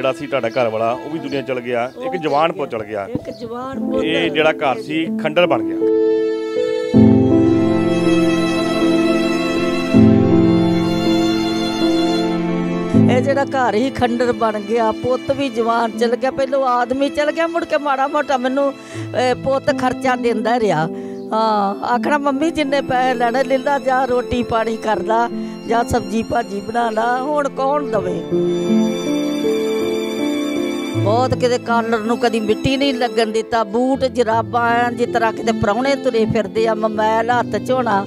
ਜਿਹੜਾ ਸੀ ਤੁਹਾਡਾ ਘਰ ਵਾਲਾ ਉਹ ਵੀ ਦੁਨੀਆ ਚਲ ਗਿਆ ਇੱਕ ਜਵਾਨ ਪੁੱਤ ਚਲ ਗਿਆ ਇੱਕ ਜਵਾਨ ਪੁੱਤ ਇਹ ਜਿਹੜਾ ਘਰ ਸੀ ਖੰਡਰ ਬਣ ਗਿਆ ਇਹ ਜਿਹੜਾ ਘਰ ਹੀ ਖੰਡਰ ਬਣ ਗਿਆ ਪੁੱਤ ਵੀ ਜਵਾਨ ਚਲ ਗਿਆ ਪਹਿਲੋਂ ਆਦਮੀ ਚਲ ਗਿਆ ਮੁੜ ਕੇ ਮਾੜਾ ਮੋਟਾ ਮੈਨੂੰ ਪੁੱਤ ਖਰਚਾ ਦਿੰਦਾ ਰਿਹਾ ਹਾਂ ਆਖਣਾ ਮੰਮੀ ਜਿੰਨੇ ਪੈਸੇ ਲੈਣੇ ਲਿੰਦਾ ਜਾ ਰੋਟੀ ਪਾਣੀ ਕਰਦਾ ਜਾਂ ਸਬਜੀ ਭਾਜੀ ਬਣਾ ਲਾ ਹੁਣ ਕੌਣ ਦਵੇ ਬਹੁਤ ਕਿਤੇ ਕਾਲਰ ਨੂੰ ਕਦੀ ਮਿੱਟੀ ਨਹੀਂ ਲੱਗਣ ਦਿੱਤਾ ਬੂਟ ਜਰਾਬਾਂ ਜਿਸ ਤਰ੍ਹਾਂ ਕਿਤੇ ਪਰੌਣੇ ਤੁਰੇ ਫਿਰਦੇ ਆ ਮਮੈਲ ਹੱਥ ਝੋਣਾ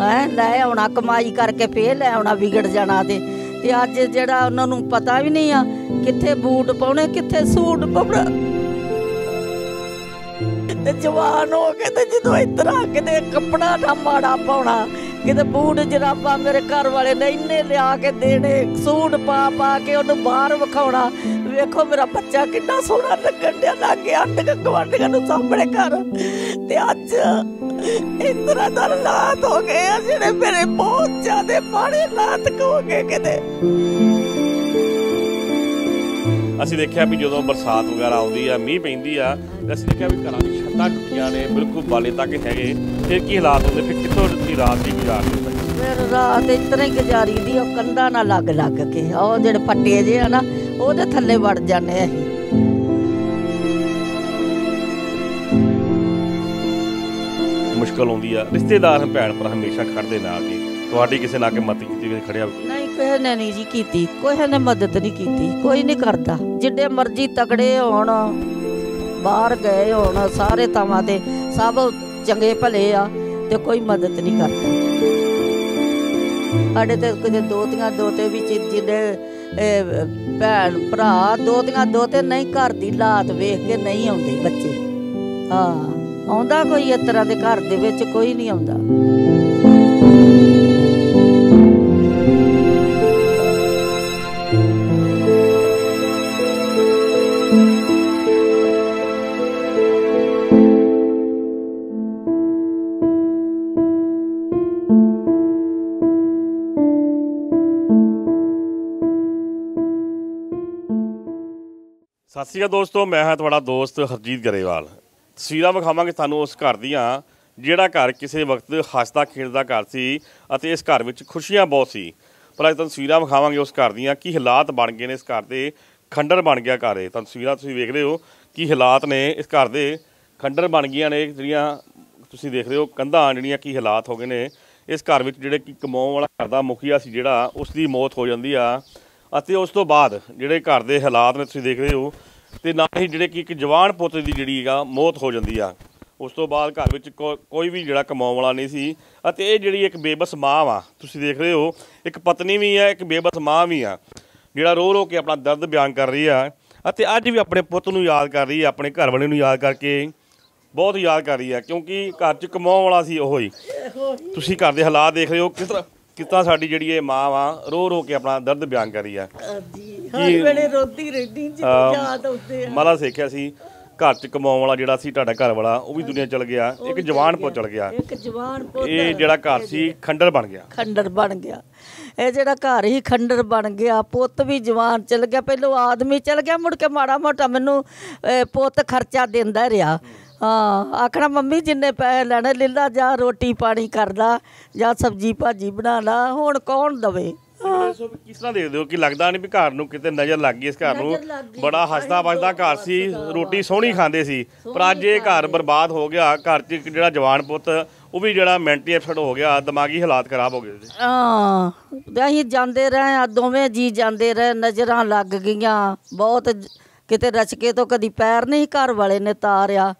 ਹੈ ਲੈ ਆਉਣਾ ਕਮਾਈ ਕਰਕੇ ਫੇਰ ਲੈ ਆਉਣਾ ਵਿਗੜ ਜਾਣਾ ਤੇ ਤੇ ਅੱਜ ਜਿਹੜਾ ਉਹਨਾਂ ਨੂੰ ਪਤਾ ਵੀ ਨਹੀਂ ਆ ਕਿੱਥੇ ਬੂਟ ਪਾਉਣੇ ਕਿੱਥੇ ਸੂਟ ਪਾਉਣਾ ਤੇ ਜਵਾਨ ਹੋ ਕੇ ਤੇ ਜਦੋਂ ਇਤਰਾ ਕਿਤੇ ਕੱਪੜਾ ਨਾ ਮਾੜਾ ਪਾਉਣਾ ਕਿਤੇ ਬੂਟ ਜਰਾਬਾ ਮੇਰੇ ਘਰ ਵਾਲੇ ਨੇ ਇੰਨੇ ਲਿਆ ਕੇ ਦੇਣੇ ਸੂਟ ਪਾ ਪਾ ਕੇ ਉਹਨੂੰ ਬਾਹਰ ਵਿਖਾਉਣਾ ਵੇਖੋ ਮੇਰਾ ਬੱਚਾ ਕਿੰਨਾ ਸੋਹਣਾ ਲੱਗਣ ਲੱਗ ਗਿਆ ਅੰਡ ਗਵਾਂਡੀਆਂ ਨੂੰ ਸਾਹਮਣੇ ਕਰ ਤੇ ਅੱਜ ਇਤਨਾ ਦਰ ਲਾਤ ਹੋ ਗਏ ਆ ਜਿਹੜੇ ਮੇਰੇ ਬਹੁਤ ਜ਼ਿਆਦੇ ਮਾੜੇ ਲਾਤ ਹੋ ਗਏ ਕਿਤੇ ਅਸੀਂ ਦੇਖਿਆ ਵੀ ਜਦੋਂ ਬਰਸਾਤ ਵਗੈਰਾ ਆਉਂਦੀ ਆ ਮੀਂਹ ਪੈਂਦੀ ਆ ਤੇ ਅਸੀਂ ਦੇਖਿਆ ਵੀ ਘਰਾਂ ਦੀ ਛੱਤਾਂ ਟੁੱਟੀਆਂ ਨੇ ਬਿਲਕੁਲ ਬਾਲੇ ਤੱਕ ਹੈਗੇ ਫਿਰ ਕੀ ਹਾਲਾਤ ਹੁੰਦੇ ਫਿਰ ਕਿੱਥੋਂ ਦੀ ਰਾਤ ਦੀ ਗੁਜ਼ਾਰਦੇ ਫਿਰ ਰਾਤ ਇਤਨੇ ਗੁਜ਼ਾਰੀ ਦੀ ਉਹ ਕੰਧਾਂ ਨਾਲ ਲੱਗ ਲੱਗ ਕੇ ਉਹ ਜਿਹੜੇ ਫੱਟੇ ਜੇ ਨਾ ਉਹਦੇ ਥੱਲੇ ਵੜ ਜਾਂਦੇ ਆ ਅਸੀਂ ਮੁਸ਼ਕਲ ਆਉਂਦੀ ਆ ਰਿਸ਼ਤੇਦਾਰ ਹਨ ਭੈਣ ਭਰਾ ਹਮੇਸ਼ਾ ਖੜਦੇ ਨਾਲ ਕੇ ਤੁਹਾਡੀ ਕਿਸੇ ਨਾਲ ਕੇ ਮਤ ਕੀਤੀ ਵੀ ਖੜਿਆ ਨਹੀਂ ਕਿਸੇ ਨੇ ਨਹੀਂ ਜੀ ਕੀਤੀ ਕੋਈ ਨੇ ਮਦਦ ਨਹੀਂ ਕੀਤੀ ਕੋਈ ਨਹੀਂ ਕਰਦਾ ਜਿੱਡੇ ਮਰਜ਼ੀ ਤਗੜੇ ਹੋਣ ਬਾਹਰ ਗਏ ਹੋਣ ਸਾਰੇ ਤਾਵਾਂ ਤੇ ਸਭ ਚੰਗੇ ਭਲੇ ਆ ਤੇ ਕੋਈ ਮਦਦ ਨਹੀਂ ਕਰਦਾ ਸਾਡੇ ਤੇ ਕਿਤੇ ਦੋਤੀਆਂ ਦੋਤੇ ਵੀ ਜਿੱਦੇ ਭੈਣ ਭਰਾ ਦੋਤੀਆਂ ਦੋਤੇ ਨਹੀਂ ਘਰ ਦੀ ਲਾਤ ਵੇਖ ਕੇ ਨਹੀਂ ਆਉਂਦੇ ਬੱਚੇ ਹਾਂ ਆਉਂਦਾ ਕੋਈ ਇਸ ਤਰ੍ਹਾਂ ਦੇ ਘਰ ਦੇ ਵਿੱਚ ਕੋਈ ਨਹੀਂ ਆਉਂਦਾ ਸਤਿ ਸ਼੍ਰੀ ਅਕਾਲ ਦੋਸਤੋ ਮੈਂ ਹਾਂ ਤੁਹਾਡਾ ਦੋਸਤ ਹਰਜੀਤ ਗਰੇਵਾਲ ਤਸਵੀਰਾਂ ਵਿਖਾਵਾਂਗੇ ਤੁਹਾਨੂੰ ਉਸ ਘਰ ਦੀਆਂ ਜਿਹੜਾ ਘਰ ਕਿਸੇ ਵਕਤ ਹੱਸਦਾ ਖੇਡਦਾ ਘਰ ਸੀ ਅਤੇ ਇਸ ਘਰ ਵਿੱਚ ਖੁਸ਼ੀਆਂ ਬਹੁਤ ਸੀ ਪਰ ਅੱਜ ਤੁਹਾਨੂੰ ਤਸਵੀਰਾਂ ਵਿਖਾਵਾਂਗੇ ਉਸ ਘਰ ਦੀਆਂ ਕੀ ਹਾਲਾਤ ਬਣ ਗਏ ਨੇ ਇਸ ਘਰ ਦੇ ਖੰਡਰ ਬਣ ਗਿਆ ਘਰ ਇਹ ਤਸਵੀਰਾਂ ਤੁਸੀਂ ਵੇਖ ਰਹੇ ਹੋ ਕੀ ਹਾਲਾਤ ਨੇ ਇਸ ਘਰ ਦੇ ਖੰਡਰ ਬਣ ਗਈਆਂ ਨੇ ਜਿਹੜੀਆਂ ਤੁਸੀਂ ਦੇਖ ਰਹੇ ਹੋ ਕੰਧਾਂ ਜਿਹੜੀਆਂ ਕੀ ਹਾਲਾਤ ਹੋ ਗਏ ਨੇ ਇਸ ਘਰ ਵਿੱਚ ਜਿਹੜੇ ਕਿ ਕਮਾਉਣ ਵਾਲਾ ਘਰ ਦਾ ਮੁਖੀਆ ਸੀ ਜਿਹੜਾ ਉਸ ਦੀ ਮੌਤ ਹੋ ਜਾਂਦੀ ਆ ਅਤੇ ਉਸ ਤੋਂ ਬਾਅਦ ਜਿਹੜੇ ਘਰ ਦੇ ਹਾਲਾਤ ਨੇ ਤੁਸੀਂ ਦੇਖ ਰਹੇ ਹੋ ਤੇ ਨਾਲ ਹੀ ਜਿਹੜੇ ਕਿ ਇੱਕ ਜਵਾਨ ਪੁੱਤ ਦੀ ਜਿਹੜੀ ਆ ਮੌਤ ਹੋ ਜਾਂਦੀ ਆ ਉਸ ਤੋਂ ਬਾਅਦ ਘਰ ਵਿੱਚ ਕੋਈ ਵੀ ਜਿਹੜਾ ਕਮਾਉਣ ਵਾਲਾ ਨਹੀਂ ਸੀ ਅਤੇ ਇਹ ਜਿਹੜੀ ਇੱਕ ਬੇਬਸ ਮਾਂ ਵਾ ਤੁਸੀਂ ਦੇਖ ਰਹੇ ਹੋ ਇੱਕ ਪਤਨੀ ਵੀ ਆ ਇੱਕ ਬੇਬਸ ਮਾਂ ਵੀ ਆ ਜਿਹੜਾ ਰੋ ਰੋ ਕੇ ਆਪਣਾ ਦਰਦ ਬਿਆਨ ਕਰ ਰਹੀ ਆ ਅਤੇ ਅੱਜ ਵੀ ਆਪਣੇ ਪੁੱਤ ਨੂੰ ਯਾਦ ਕਰ ਰਹੀ ਆ ਆਪਣੇ ਘਰ ਵਾਲੇ ਨੂੰ ਯਾਦ ਕਰਕੇ ਬਹੁਤ ਯਾਦ ਕਰ ਰਹੀ ਆ ਕਿਉਂਕਿ ਘਰ 'ਚ ਕਮਾਉਣ ਵਾਲਾ ਸੀ ਉਹ ਹੀ ਤੁਸੀਂ ਘਰ ਦੇ ਹਾਲਾਤ ਦੇਖ ਰਹੇ ਹੋ ਕਿਸ ਤਰ੍ਹਾਂ ਕਿਤਾ ਸਾਡੀ ਜਿਹੜੀ ਇਹ ਮਾਂ ਵਾ ਰੋ ਰੋ ਕੇ ਆਪਣਾ ਦਰਦ ਬਿਆਨ ਕਰੀ ਆ ਜੀ ਹਰ ਵੇਲੇ ਰੋਦੀ ਰਹਿੰਦੀ ਜੀ ਯਾਦ ਆਉਂਦੇ ਆ ਮਾਲਾ ਸਿੱਖਿਆ ਸੀ ਘਰ ਚ ਕਮਾਉਣ ਵਾਲਾ ਜਿਹੜਾ ਸੀ ਤੁਹਾਡਾ ਘਰ ਵਾਲਾ ਉਹ ਵੀ ਦੁਨੀਆ ਚਲ ਗਿਆ ਇੱਕ ਜਵਾਨ ਪੁੱਤ ਚਲ ਗਿਆ ਇੱਕ ਜਵਾਨ ਪੁੱਤ ਇਹ ਜਿਹੜਾ ਘਰ ਸੀ ਖੰਡਰ ਬਣ ਗਿਆ ਖੰਡਰ ਬਣ ਗਿਆ ਇਹ ਜਿਹੜਾ ਘਰ ਹੀ ਖੰਡਰ ਬਣ ਗਿਆ ਪੁੱਤ ਵੀ ਜਵਾਨ ਚਲ ਗਿਆ ਪਹਿਲੋਂ ਆਦਮੀ ਚਲ ਗਿਆ ਮੁੜ ਕੇ ਮਾੜਾ ਮੋਟਾ ਮੈਨੂੰ ਪੁੱਤ ਖਰਚਾ ਦਿੰਦਾ ਰਿਹਾ ਹਾਂ ਆਖਣਾ ਮੰਮੀ ਜਿੰਨੇ ਪੈਸੇ ਲੈਣੇ ਲਿੱਲਾ ਜਾ ਰੋਟੀ ਪਾਣੀ ਕਰਦਾ ਜਾਂ ਸਬਜੀ ਭਾਜੀ ਬਣਾ ਲਾ ਹੁਣ ਕੌਣ ਦਵੇ ਕਿਸ ਤਰ੍ਹਾਂ ਦੇਖਦੇ ਹੋ ਕਿ ਲੱਗਦਾ ਨਹੀਂ ਵੀ ਘਰ ਨੂੰ ਕਿਤੇ ਨਜ਼ਰ ਲੱਗ ਗਈ ਇਸ ਘਰ ਨੂੰ ਬੜਾ ਹੱਸਦਾ ਵੱਜਦਾ ਘਰ ਸੀ ਰੋਟੀ ਸੋਹਣੀ ਖਾਂਦੇ ਸੀ ਪਰ ਅੱਜ ਇਹ ਘਰ ਬਰਬਾਦ ਹੋ ਗਿਆ ਘਰ 'ਚ ਜਿਹੜਾ ਜਵਾਨ ਪੁੱਤ ਉਹ ਵੀ ਜਿਹੜਾ ਮੈਂਟਲੀ ਐਫਸਡ ਹੋ ਗਿਆ ਦਿਮਾਗੀ ਹਾਲਾਤ ਖਰਾਬ ਹੋ ਗਏ ਉਹਦੇ ਹਾਂ ਤੇ ਅਸੀਂ ਜਾਂਦੇ ਰਹੇ ਆ ਦੋਵੇਂ ਜੀ ਜਾਂਦੇ ਰਹੇ ਨਜ਼ਰਾਂ ਲੱਗ ਗਈਆਂ ਬਹੁਤ ਕਿਤੇ ਕਿਤੇ ਰਚਕੇ ਤੋਂ ਕਦੀ ਪੈਰ ਨਹੀਂ ਘਰ ਵਾਲੇ ਨੇ ਤਾਰਿਆ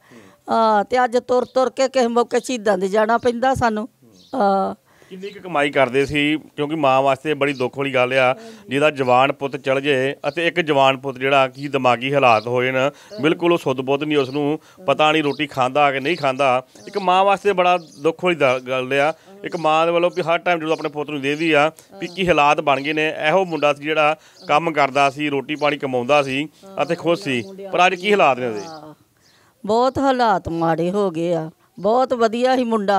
ਆ ਤੇ ਅੱਜ ਤੁਰ ਤੁਰ ਕੇ ਕਿਸੇ ਮੌਕੇ ਸ਼ਹੀਦਾਂ ਦੇ ਜਾਣਾ ਪੈਂਦਾ ਸਾਨੂੰ ਆ ਕਿੰਨੀ ਕੁ ਕਮਾਈ ਕਰਦੇ ਸੀ ਕਿਉਂਕਿ ਮਾਂ ਵਾਸਤੇ ਬੜੀ ਦੁੱਖ ਵਾਲੀ ਗੱਲ ਆ ਜਿਹਦਾ ਜਵਾਨ ਪੁੱਤ ਚਲ ਜੇ ਅਤੇ ਇੱਕ ਜਵਾਨ ਪੁੱਤ ਜਿਹੜਾ ਕੀ ਦਿਮਾਗੀ ਹਾਲਾਤ ਹੋਏ ਨਾ ਬਿਲਕੁਲ ਉਹ ਸੁੱਧ ਬੁੱਧ ਨਹੀਂ ਉਸ ਨੂੰ ਪਤਾ ਨਹੀਂ ਰੋਟੀ ਖਾਂਦਾ ਕਿ ਨਹੀਂ ਖਾਂਦਾ ਇੱਕ ਮਾਂ ਵਾਸਤੇ ਬੜਾ ਦੁੱਖ ਵਾਲੀ ਗੱਲ ਆ ਇੱਕ ਮਾਂ ਦੇ ਵੱਲੋਂ ਵੀ ਹਰ ਟਾਈਮ ਜਦੋਂ ਆਪਣੇ ਪੁੱਤ ਨੂੰ ਦੇਦੀ ਆ ਵੀ ਕੀ ਹਾਲਾਤ ਬਣ ਗਏ ਨੇ ਇਹੋ ਮੁੰਡਾ ਸੀ ਜਿਹੜਾ ਕੰਮ ਕਰਦਾ ਸੀ ਰੋਟੀ ਪਾਣੀ ਕਮਾਉਂਦਾ ਸੀ ਅਤੇ ਖੁਸ਼ ਸੀ ਪਰ ਅੱਜ ਕੀ ਹਾਲਾਤ ਨੇ ਉਹਦੇ ਬਹੁਤ ਹਾਲਾਤ ਮਾੜੇ ਹੋ ਗਏ ਆ ਬਹੁਤ ਵਧੀਆ ਹੀ ਮੁੰਡਾ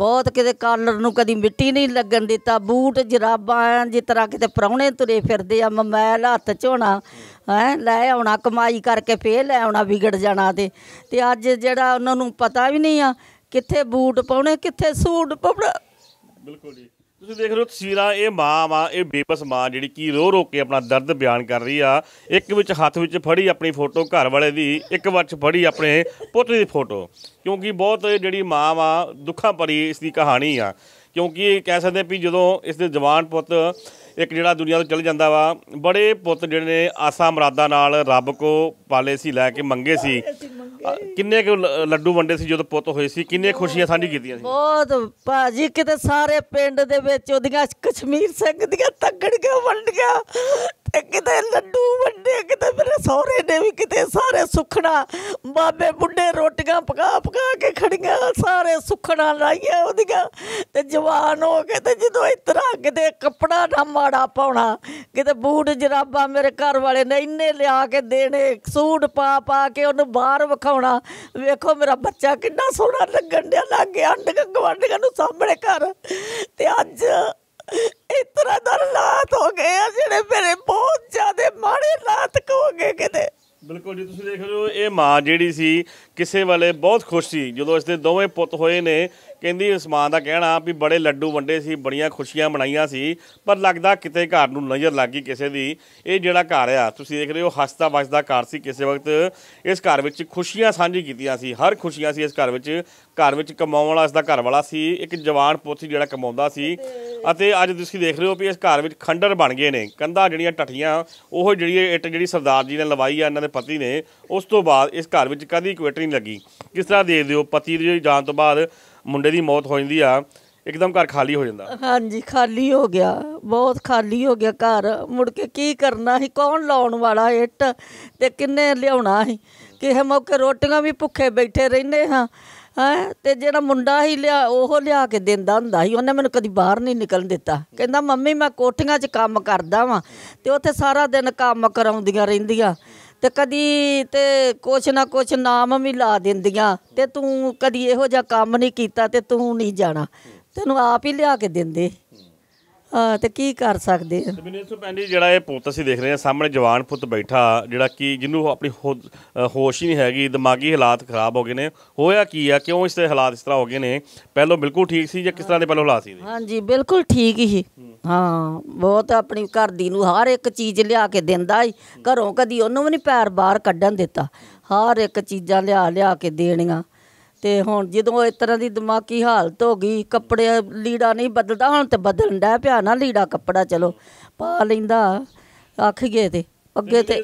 ਬਹੁਤ ਕਿਤੇ ਕਾਲਰ ਨੂੰ ਕਦੀ ਮਿੱਟੀ ਨਹੀਂ ਲੱਗਣ ਦਿੱਤਾ ਬੂਟ ਜਰਾਬਾਂ ਜਿਸ ਤਰ੍ਹਾਂ ਕਿਤੇ ਪ੍ਰਾਹੁਣੇ ਤੁਰੇ ਫਿਰਦੇ ਆ ਮਮੈਲ ਹੱਥ ਝੋਣਾ ਹੈ ਲੈ ਆਉਣਾ ਕਮਾਈ ਕਰਕੇ ਫੇਰ ਲੈ ਆਉਣਾ ਵਿਗੜ ਜਾਣਾ ਤੇ ਤੇ ਅੱਜ ਜਿਹੜਾ ਉਹਨਾਂ ਨੂੰ ਪਤਾ ਵੀ ਨਹੀਂ ਆ ਕਿੱਥੇ ਬੂਟ ਪਾਉਣੇ ਕਿੱਥੇ ਸੂਟ ਪਾਉਣਾ ਬਿਲਕੁਲ ਜੀ ਤੁਸੀਂ ਦੇਖ ਰਹੇ ਹੋ ਤਸਵੀਰਾਂ ਇਹ ਮਾਂ ਵਾ ਇਹ ਬੇਬਸ ਮਾਂ ਜਿਹੜੀ ਕੀ ਰੋ ਰੋ ਕੇ ਆਪਣਾ ਦਰਦ ਬਿਆਨ ਕਰ ਰਹੀ ਆ ਇੱਕ ਵਿੱਚ ਹੱਥ ਵਿੱਚ ਫੜੀ ਆਪਣੀ ਫੋਟੋ ਘਰ ਵਾਲੇ ਦੀ ਇੱਕ ਵਿੱਚ ਫੜੀ ਆਪਣੇ ਪੁੱਤ ਦੀ ਫੋਟੋ ਕਿਉਂਕਿ ਬਹੁਤ ਜਿਹੜੀ ਮਾਂ ਵਾ ਦੁੱਖਾਂ ਭਰੀ ਇਸ ਦੀ ਕਹਾਣੀ ਆ ਕਿਉਂਕਿ ਇਹ ਕਹਿ ਸਕਦੇ ਵੀ ਜਦੋਂ ਇਸ ਦੇ ਜਵਾਨ ਪੁੱਤ ਇੱਕ ਜਿਹੜਾ ਦੁਨੀਆ ਤੋਂ ਚਲ ਜਾਂਦਾ ਵਾ ਬੜੇ ਪੁੱਤ ਜਿਹੜੇ ਨੇ ਆਸਾ ਮਰਾਦਾ ਨਾਲ ਰੱਬ ਕੋ ਪਾਲੇ ਸੀ ਲੈ ਕੇ ਮੰਗੇ ਸੀ ਕਿੰਨੇ ਕੁ ਲੱਡੂ ਵੰਡੇ ਸੀ ਜਦੋਂ ਪੁੱਤ ਹੋਏ ਸੀ ਕਿੰਨੇ ਖੁਸ਼ੀਆਂ ਸਾਂਝੀ ਕੀਤੀਆਂ ਸੀ ਬਹੁਤ ਭਾਜੀ ਕਿਤੇ ਸਾਰੇ ਪਿੰਡ ਦੇ ਵਿੱਚ ਉਹਦੀਆਂ ਕਸ਼ਮੀਰ ਸਿੰਘ ਦੀਆਂ ਤੱਕੜੀਆਂ ਵੰਡੀਆਂ ਕਿਤੇ ਲੱਡੂ ਵੱਡੇ ਕਿਤੇ ਮੇਰੇ ਸਹੁਰੇ ਨੇ ਵੀ ਕਿਤੇ ਸਾਰੇ ਸੁਖਣਾ ਬਾਬੇ ਬੁੱਢੇ ਰੋਟੀਆਂ ਪਕਾ ਪਕਾ ਕੇ ਖੜੀਆਂ ਸਾਰੇ ਸੁਖਣਾ ਲਾਈਆਂ ਉਹਦੀਆਂ ਤੇ ਜਵਾਨ ਹੋ ਕੇ ਤੇ ਜਦੋਂ ਇਤਰਾ ਕਿਤੇ ਕੱਪੜਾ ਨਾ ਮਾੜਾ ਪਾਉਣਾ ਕਿਤੇ ਬੂਟ ਜਰਾਬਾ ਮੇਰੇ ਘਰ ਵਾਲੇ ਨੇ ਇੰਨੇ ਲਿਆ ਕੇ ਦੇਣੇ ਸੂਟ ਪਾ ਪਾ ਕੇ ਉਹਨੂੰ ਬਾਹਰ ਵਿਖਾਉਣਾ ਵੇਖੋ ਮੇਰਾ ਬੱਚਾ ਕਿੰਨਾ ਸੋਹਣਾ ਲੱਗਣ ਡਿਆ ਲੱਗ ਗਿਆ ਅੰਡ ਗਵਾਂਡੀਆਂ ਨੂੰ ਸਾਹਮਣੇ ਘਰ ਤੇ ਅੱਜ ਇਸ ਤਰ੍ਹਾਂ ਦਾ ਹੋ ਗਏ ਆ ਜਿਹੜੇ ਮੇਰੇ ਬਹੁਤ ਜ਼ਿਆਦਾ ਮਾੜੇ ਹੋ ਗਏ ਕਿਤੇ ਬਿਲਕੁਲ ਜੀ ਤੁਸੀਂ ਦੇਖ ਲਓ ਇਹ ਮਾਂ ਜਿਹੜੀ ਸੀ ਕਿਸੇ ਵਾਲੇ ਬਹੁਤ ਖੁਸ਼ ਸੀ ਜਦੋਂ ਇਸ ਦੇ ਦੋਵੇਂ ਪੁੱਤ ਹੋਏ ਨੇ ਕਹਿੰਦੀ ਉਸਮਾਨ ਦਾ ਕਹਿਣਾ ਵੀ ਬੜੇ ਲੱਡੂ ਵੰਡੇ ਸੀ ਬੜੀਆਂ ਖੁਸ਼ੀਆਂ ਮਨਾਈਆਂ ਸੀ ਪਰ ਲੱਗਦਾ ਕਿਤੇ ਘਰ ਨੂੰ ਨਜ਼ਰ ਲੱਗ ਗਈ ਕਿਸੇ ਦੀ ਇਹ ਜਿਹੜਾ ਘਰ ਆ ਤੁਸੀਂ ਦੇਖ ਰਹੇ ਹੋ ਹੱਸਦਾ ਵੱਸਦਾ ਘਰ ਸੀ ਕਿਸੇ ਵਕਤ ਇਸ ਘਰ ਵਿੱਚ ਖੁਸ਼ੀਆਂ ਸਾਂਝੀ ਕੀਤੀਆਂ ਸੀ ਹਰ ਖੁਸ਼ੀਆਂ ਸੀ ਇਸ ਘਰ ਵਿੱਚ ਘਰ ਵਿੱਚ ਕਮਾਉਣ ਵਾਲਾ ਇਸ ਦਾ ਘਰ ਵਾਲਾ ਸੀ ਇੱਕ ਜਵਾਨ ਪੁੱਤ ਜਿਹੜਾ ਕਮਾਉਂਦਾ ਸੀ ਅਤੇ ਅੱਜ ਤੁਸੀਂ ਦੇਖ ਰਹੇ ਹੋ ਵੀ ਇਸ ਘਰ ਵਿੱਚ ਖੰਡਰ ਬਣ ਗਏ ਨੇ ਕੰਧਾਂ ਜਿਹੜੀਆਂ ਟੱਟੀਆਂ ਉਹ ਜਿਹੜੀ ਇੱਟ ਜਿਹੜੀ ਸਰਦਾਰ ਜੀ ਨੇ ਲਵਾਈ ਆ ਇਹਨਾਂ ਦੇ ਪਤੀ ਨੇ ਉਸ ਤੋਂ ਬਾਅਦ ਇਸ ਘਰ ਵਿੱਚ ਕਦੀ ਕੁਇਟਰੀ ਨਹੀਂ ਲੱਗੀ ਕਿਸ ਤਰ੍ਹਾਂ ਦੇਖਦੇ ਹੋ ਪਤੀ ਦੇ ਜਾਣ ਤੋਂ ਬਾਅਦ ਮੁੰਡੇ ਦੀ ਮੌਤ ਹੋ ਜਾਂਦੀ ਆ ਇੱਕਦਮ ਘਰ ਖਾਲੀ ਹੋ ਜਾਂਦਾ ਹਾਂਜੀ ਖਾਲੀ ਹੋ ਗਿਆ ਬਹੁਤ ਖਾਲੀ ਹੋ ਗਿਆ ਘਰ ਮੁੜ ਕੇ ਕੀ ਕਰਨਾ ਸੀ ਕੌਣ ਲਾਉਣ ਵਾਲਾ ਇੱਟ ਤੇ ਕਿੰਨੇ ਲਿਆਉਣਾ ਸੀ ਕਿਸੇ ਮੌਕੇ ਰੋਟੀਆਂ ਵੀ ਭੁੱਖੇ ਬੈਠੇ ਰਹਿੰਦੇ ਹਾਂ ਹੈ ਤੇ ਜਿਹੜਾ ਮੁੰਡਾ ਹੀ ਲਿਆ ਉਹ ਲਿਆ ਕੇ ਦਿੰਦਾ ਹੁੰਦਾ ਸੀ ਉਹਨੇ ਮੈਨੂੰ ਕਦੀ ਬਾਹਰ ਨਹੀਂ ਨਿਕਲਣ ਦਿੱਤਾ ਕਹਿੰਦਾ ਮੰਮੀ ਮੈਂ ਕੋਠੀਆਂ 'ਚ ਕੰਮ ਕਰਦਾ ਵਾਂ ਤੇ ਉੱਥੇ ਸਾਰਾ ਦਿਨ ਕੰਮ ਕਰਾਉਂਦੀਆਂ ਰਹਿੰਦੀਆਂ ਤੇ ਕਦੀ ਤੇ ਕੁਛ ਨਾ ਕੁਛ ਨਾਮ ਵੀ ਲਾ ਦਿੰਦੀਆਂ ਤੇ ਤੂੰ ਕਦੀ ਇਹੋ ਜਿਹਾ ਕੰਮ ਨਹੀਂ ਕੀਤਾ ਤੇ ਤੂੰ ਨਹੀਂ ਜਾਣਾ ਤੈਨੂੰ ਆਪ ਹੀ ਲਿਆ ਕੇ ਦਿੰਦੇ ਹਾਂ ਤੇ ਕੀ ਕਰ ਸਕਦੇ ਆ ਮੈਨੂੰ ਪੈਂਦੀ ਜਿਹੜਾ ਇਹ ਪੁੱਤ ਅਸੀਂ ਦੇਖ ਰਹੇ ਹਾਂ ਸਾਹਮਣੇ ਜਵਾਨ ਪੁੱਤ ਬੈਠਾ ਜਿਹੜਾ ਕਿ ਜਿਹਨੂੰ ਆਪਣੀ ਹੋਸ਼ ਹੀ ਨਹੀਂ ਹੈਗੀ ਦਿਮਾਗੀ ਹਾਲਾਤ ਖਰਾਬ ਹੋ ਗਏ ਨੇ ਹੋਇਆ ਕੀ ਆ ਕਿਉਂ ਇਸ ਤਰ੍ਹਾਂ ਹਾਲਾਤ ਇਸ ਤਰ੍ਹਾਂ ਹੋ ਗਏ ਨੇ ਪਹਿਲਾਂ ਬਿਲਕੁਲ ਠੀਕ ਸੀ ਜਾਂ ਕਿਸ ਤਰ੍ਹਾਂ ਦੇ ਪਹਿਲਾਂ ਹਾਲਾਤ ਸੀ ਹਾਂਜੀ ਬਿਲਕੁਲ ਠੀਕ ਹੀ ਹਾਂ ਬਹੁਤ ਆਪਣੀ ਘਰ ਦੀ ਨੂੰ ਹਰ ਇੱਕ ਚੀਜ਼ ਲਿਆ ਕੇ ਦਿੰਦਾ ਹੀ ਘਰੋਂ ਕਦੀ ਉਹਨੂੰ ਵੀ ਨਹੀਂ ਪੈਰ ਬਾਹਰ ਕੱਢਣ ਦਿੱਤਾ ਹਰ ਇੱਕ ਚੀਜ਼ਾਂ ਲਿਆ ਲਿਆ ਕੇ ਦੇਣੀਆਂ ਤੇ ਹੁਣ ਜਦੋਂ ਇਸ ਤਰ੍ਹਾਂ ਦੀ ਦਿਮਾਗੀ ਹਾਲਤ ਹੋ ਗਈ ਕੱਪੜੇ ਲੀੜਾ ਨਹੀਂ ਬਦਲਦਾ ਹੁਣ ਤੇ ਬਦਲਣ ਦਾ ਪਿਆ ਨਾ ਲੀੜਾ ਕੱਪੜਾ ਚਲੋ ਪਾ ਲੈਂਦਾ ਆਖੀਏ ਤੇ ਅੱਗੇ ਤੇ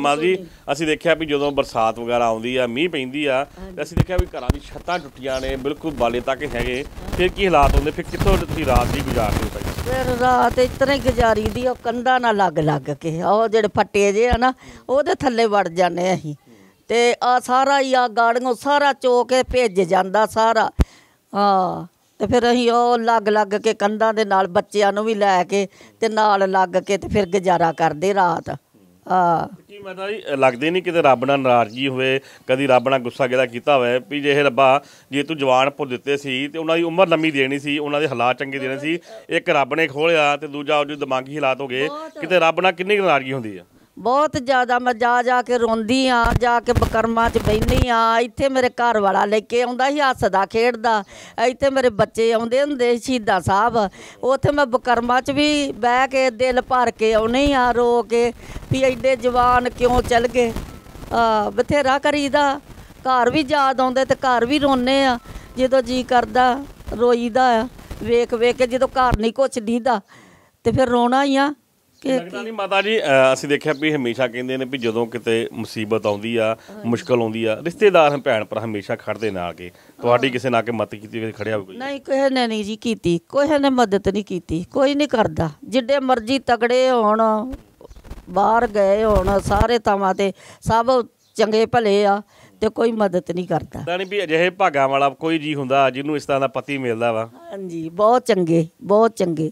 ਮਾਜੀ ਅਸੀਂ ਦੇਖਿਆ ਵੀ ਜਦੋਂ ਬਰਸਾਤ ਵਗੈਰਾ ਆਉਂਦੀ ਆ ਮੀਂਹ ਪੈਂਦੀ ਆ ਤੇ ਅਸੀਂ ਦੇਖਿਆ ਵੀ ਘਰਾਂ ਦੀ ਛੱਤਾਂ ਟੁੱਟੀਆਂ ਨੇ ਬਿਲਕੁਲ ਬਾਲੇ ਤੱਕ ਹੈਗੇ ਫਿਰ ਕੀ ਹਾਲਾਤ ਹੁੰਦੇ ਫਿਰ ਕਿੱਥੋਂ ਤੁਸੀਂ ਰਾਤ ਦੀ ਗੁਜ਼ਾਰਦੇ ਹੋ ਭਾਈ ਫਿਰ ਰਾਤ ਇਤਨੇ ਗੁਜ਼ਾਰੀ ਦੀ ਉਹ ਕੰਧਾਂ ਨਾਲ ਲੱਗ ਲੱਗ ਕੇ ਉਹ ਜਿਹੜੇ ਫੱਟੇ ਜੇ ਆ ਨਾ ਉਹਦੇ ਥੱਲੇ ਵੜ ਜਾਂਦੇ ਅਸੀਂ ਤੇ ਆ ਸਾਰਾ ਹੀ ਆ ਗਾੜੀਆਂ ਸਾਰਾ ਚੋ ਕੇ ਭਿੱਜ ਜਾਂਦਾ ਸਾਰਾ ਹਾਂ ਤੇ ਫਿਰ ਅਸੀਂ ਉਹ ਲੱਗ ਲੱਗ ਕੇ ਕੰਧਾਂ ਦੇ ਨਾਲ ਬੱਚਿਆਂ ਨੂੰ ਵੀ ਲੈ ਕੇ ਤੇ ਨਾਲ ਲੱਗ ਕੇ ਤੇ ਫਿਰ ਗੁਜ਼ਾਰਾ ਕਰਦੇ ਰਾਤ ਕੀ ਮਤਲਬ ਜੀ ਲੱਗਦੇ ਨਹੀਂ ਕਿਤੇ ਰੱਬ ਨਾਲ ਨਾਰਾਜ਼ੀ ਹੋਵੇ ਕਦੀ ਰੱਬ ਨਾਲ ਗੁੱਸਾ ਕਿਦਾ ਕੀਤਾ ਹੋਵੇ ਵੀ ਜੇ ਇਹ ਰੱਬਾ ਜੇ ਤੂੰ ਜਵਾਨ ਪੁੱਤ ਦਿੱਤੇ ਸੀ ਤੇ ਉਹਨਾਂ ਦੀ ਉਮਰ ਲੰਮੀ ਦੇਣੀ ਸੀ ਉਹਨਾਂ ਦੇ ਹਾਲਾਤ ਚੰਗੇ ਦੇਣੇ ਸੀ ਇੱਕ ਰੱਬ ਨੇ ਖੋਲਿਆ ਤੇ ਦੂਜਾ ਉਹ ਦਿਮਾਗੀ ਹਾਲਾਤ ਹੋ ਗਏ ਕਿਤੇ ਰੱਬ ਨਾਲ ਕਿੰਨੀ ਨਾਰਾਜ਼ਗੀ ਹੁੰਦੀ ਆ ਬਹੁਤ ਜ਼ਿਆਦਾ ਮੈਂ ਜਾ ਜਾ ਕੇ ਰੋਂਦੀ ਆ ਜਾ ਕੇ ਬਕਰਮਾ 'ਚ ਬੈਣੀ ਆ ਇੱਥੇ ਮੇਰੇ ਘਰ ਵਾਲਾ ਲੈ ਕੇ ਆਉਂਦਾ ਸੀ ਹੱਸਦਾ ਖੇਡਦਾ ਇੱਥੇ ਮੇਰੇ ਬੱਚੇ ਆਉਂਦੇ ਹੁੰਦੇ ਸ਼ੀਦਾ ਸਾਹਿਬ ਉੱਥੇ ਮੈਂ ਬਕਰਮਾ 'ਚ ਵੀ ਬਹਿ ਕੇ ਦਿਲ ਭਰ ਕੇ ਆਉਣੀ ਆ ਰੋ ਕੇ ਵੀ ਐਡੇ ਜਵਾਨ ਕਿਉਂ ਚਲ ਗਏ ਆ ਬਥੇਰਾ ਕਰੀਦਾ ਘਰ ਵੀ ਯਾਦ ਆਉਂਦੇ ਤੇ ਘਰ ਵੀ ਰੋਨੇ ਆ ਜਦੋਂ ਜੀ ਕਰਦਾ ਰੋਈਦਾ ਆ ਵੇਖ ਵੇਖ ਕੇ ਜਦੋਂ ਘਰ ਨਹੀਂ ਕੁਛ ਦੀਦਾ ਤੇ ਫਿਰ ਰੋਣਾ ਹੀ ਆ ਲੱਗਦਾ ਨਹੀਂ ਮਾਤਾ ਜੀ ਅਸੀਂ ਦੇਖਿਆ ਵੀ ਹਮੇਸ਼ਾ ਕਹਿੰਦੇ ਨੇ ਵੀ ਜਦੋਂ ਕਿਤੇ ਮੁਸੀਬਤ ਆਉਂਦੀ ਆ ਮੁਸ਼ਕਲ ਆਉਂਦੀ ਆ ਰਿਸ਼ਤੇਦਾਰ ਭੈਣ ਭਰਾ ਹਮੇਸ਼ਾ ਖੜਦੇ ਨਾਲ ਕੇ ਤੁਹਾਡੀ ਕਿਸੇ ਨਾਲ ਕੇ ਮਤ ਕੀਤੀ ਹੋਈ ਖੜਿਆ ਹੋਵੇ ਕੋਈ ਨਹੀਂ ਕਿਸੇ ਨੇ ਨਹੀਂ ਜੀ ਕੀਤੀ ਕੋਈ ਨੇ ਮਦਦ ਨਹੀਂ ਕੀਤੀ ਕੋਈ ਨਹੀਂ ਕਰਦਾ ਜਿੱਡੇ ਮਰਜ਼ੀ ਤਗੜੇ ਹੋਣ ਬਾਹਰ ਗਏ ਹੋਣ ਸਾਰੇ ਥਾਵਾਂ ਤੇ ਸਭ ਚੰਗੇ ਭਲੇ ਆ ਤੇ ਕੋਈ ਮਦਦ ਨਹੀਂ ਕਰਦਾ ਤਾਂ ਨਹੀਂ ਵੀ ਅਜਿਹੇ ਭਾਗਾ ਵਾਲਾ ਕੋਈ ਜੀ ਹੁੰਦਾ ਜਿਹਨੂੰ ਇਸ ਤਰ੍ਹਾਂ ਦਾ ਪਤੀ ਮਿਲਦਾ ਵਾ ਹਾਂਜੀ ਬਹੁਤ ਚੰਗੇ ਬਹੁਤ ਚੰਗੇ